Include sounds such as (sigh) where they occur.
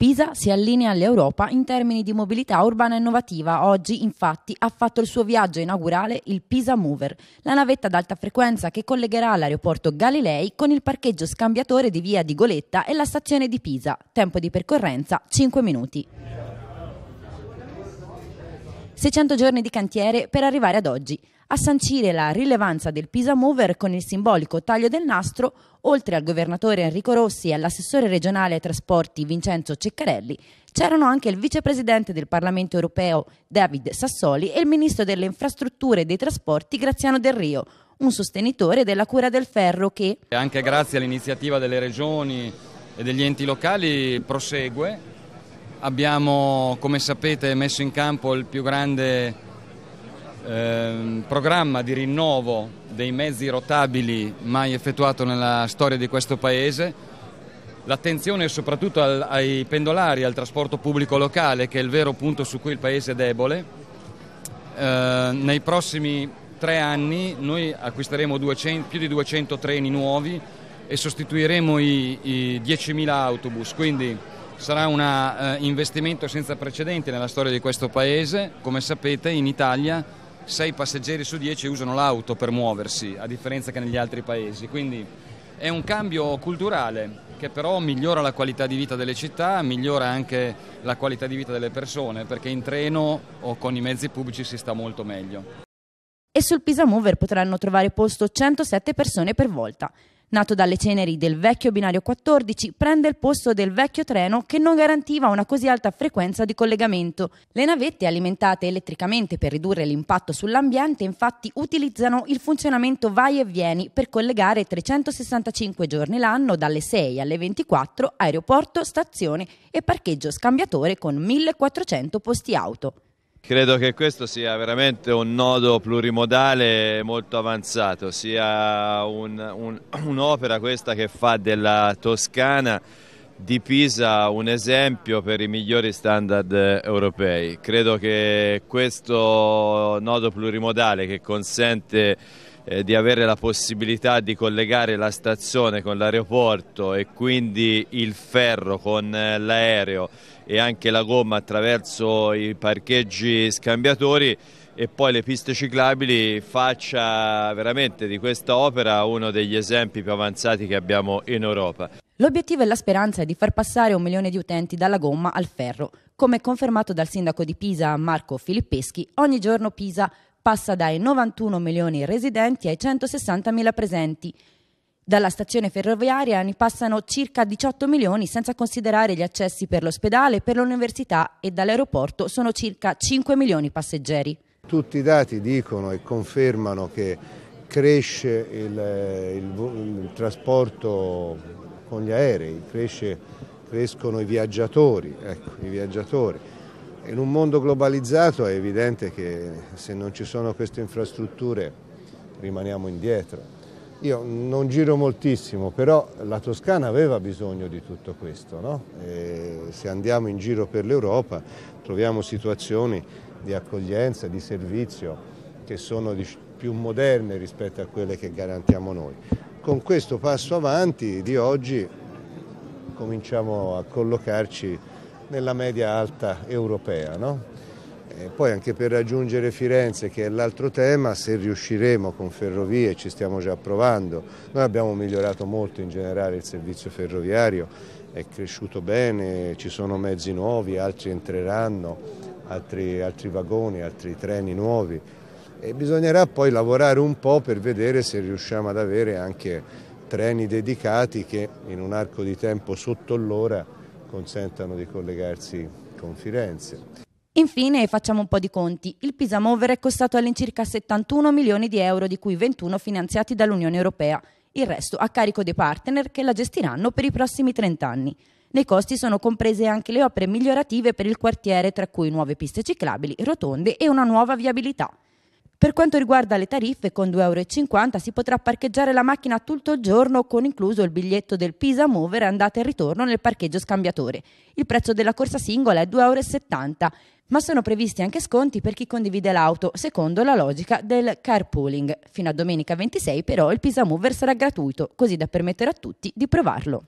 Pisa si allinea all'Europa in termini di mobilità urbana innovativa. Oggi, infatti, ha fatto il suo viaggio inaugurale il Pisa Mover, la navetta ad alta frequenza che collegherà l'aeroporto Galilei con il parcheggio scambiatore di via di Goletta e la stazione di Pisa. Tempo di percorrenza 5 minuti. 600 giorni di cantiere per arrivare ad oggi, a sancire la rilevanza del Pisa Mover con il simbolico taglio del nastro, oltre al governatore Enrico Rossi e all'assessore regionale ai trasporti Vincenzo Ceccarelli, c'erano anche il vicepresidente del Parlamento europeo David Sassoli e il ministro delle infrastrutture e dei trasporti Graziano Del Rio, un sostenitore della cura del ferro che... Anche grazie all'iniziativa delle regioni e degli enti locali prosegue Abbiamo, come sapete, messo in campo il più grande eh, programma di rinnovo dei mezzi rotabili mai effettuato nella storia di questo Paese. L'attenzione è soprattutto al, ai pendolari, al trasporto pubblico locale, che è il vero punto su cui il Paese è debole. Eh, nei prossimi tre anni noi acquisteremo 200, più di 200 treni nuovi e sostituiremo i, i 10.000 autobus, quindi Sarà un eh, investimento senza precedenti nella storia di questo Paese. Come sapete in Italia 6 passeggeri su 10 usano l'auto per muoversi, a differenza che negli altri paesi. Quindi è un cambio culturale che però migliora la qualità di vita delle città, migliora anche la qualità di vita delle persone, perché in treno o con i mezzi pubblici si sta molto meglio. E sul Pisa Mover potranno trovare posto 107 persone per volta nato dalle ceneri del vecchio binario 14, prende il posto del vecchio treno che non garantiva una così alta frequenza di collegamento. Le navette alimentate elettricamente per ridurre l'impatto sull'ambiente infatti utilizzano il funzionamento vai e vieni per collegare 365 giorni l'anno dalle 6 alle 24 aeroporto, stazione e parcheggio scambiatore con 1400 posti auto. Credo che questo sia veramente un nodo plurimodale molto avanzato, sia un'opera un, un (clears throat) questa che fa della Toscana di Pisa un esempio per i migliori standard europei. Credo che questo nodo plurimodale che consente eh, di avere la possibilità di collegare la stazione con l'aeroporto e quindi il ferro con eh, l'aereo e anche la gomma attraverso i parcheggi scambiatori e poi le piste ciclabili faccia veramente di questa opera uno degli esempi più avanzati che abbiamo in Europa. L'obiettivo e la speranza è di far passare un milione di utenti dalla gomma al ferro. Come confermato dal sindaco di Pisa Marco Filippeschi, ogni giorno Pisa passa dai 91 milioni residenti ai 160 mila presenti. Dalla stazione ferroviaria ne passano circa 18 milioni senza considerare gli accessi per l'ospedale, per l'università e dall'aeroporto sono circa 5 milioni passeggeri. Tutti i dati dicono e confermano che cresce il, il, il trasporto con gli aerei, cresce, crescono i viaggiatori, ecco, i viaggiatori. In un mondo globalizzato è evidente che se non ci sono queste infrastrutture rimaniamo indietro. Io non giro moltissimo, però la Toscana aveva bisogno di tutto questo. No? se andiamo in giro per l'Europa troviamo situazioni di accoglienza, di servizio che sono più moderne rispetto a quelle che garantiamo noi. Con questo passo avanti di oggi cominciamo a collocarci nella media alta europea. No? poi anche per raggiungere Firenze, che è l'altro tema, se riusciremo con ferrovie, ci stiamo già provando, noi abbiamo migliorato molto in generale il servizio ferroviario, è cresciuto bene, ci sono mezzi nuovi, altri entreranno, altri, altri vagoni, altri treni nuovi e bisognerà poi lavorare un po' per vedere se riusciamo ad avere anche treni dedicati che in un arco di tempo sotto l'ora consentano di collegarsi con Firenze. Infine facciamo un po' di conti. Il Pisa Mover è costato all'incirca 71 milioni di euro, di cui 21 finanziati dall'Unione Europea, il resto a carico dei partner che la gestiranno per i prossimi 30 anni. Nei costi sono comprese anche le opere migliorative per il quartiere, tra cui nuove piste ciclabili, rotonde e una nuova viabilità. Per quanto riguarda le tariffe, con 2,50 euro si potrà parcheggiare la macchina tutto il giorno con incluso il biglietto del Pisa Mover andata e ritorno nel parcheggio scambiatore. Il prezzo della corsa singola è 2,70 euro, ma sono previsti anche sconti per chi condivide l'auto, secondo la logica del carpooling. Fino a domenica 26 però il Pisa Mover sarà gratuito, così da permettere a tutti di provarlo.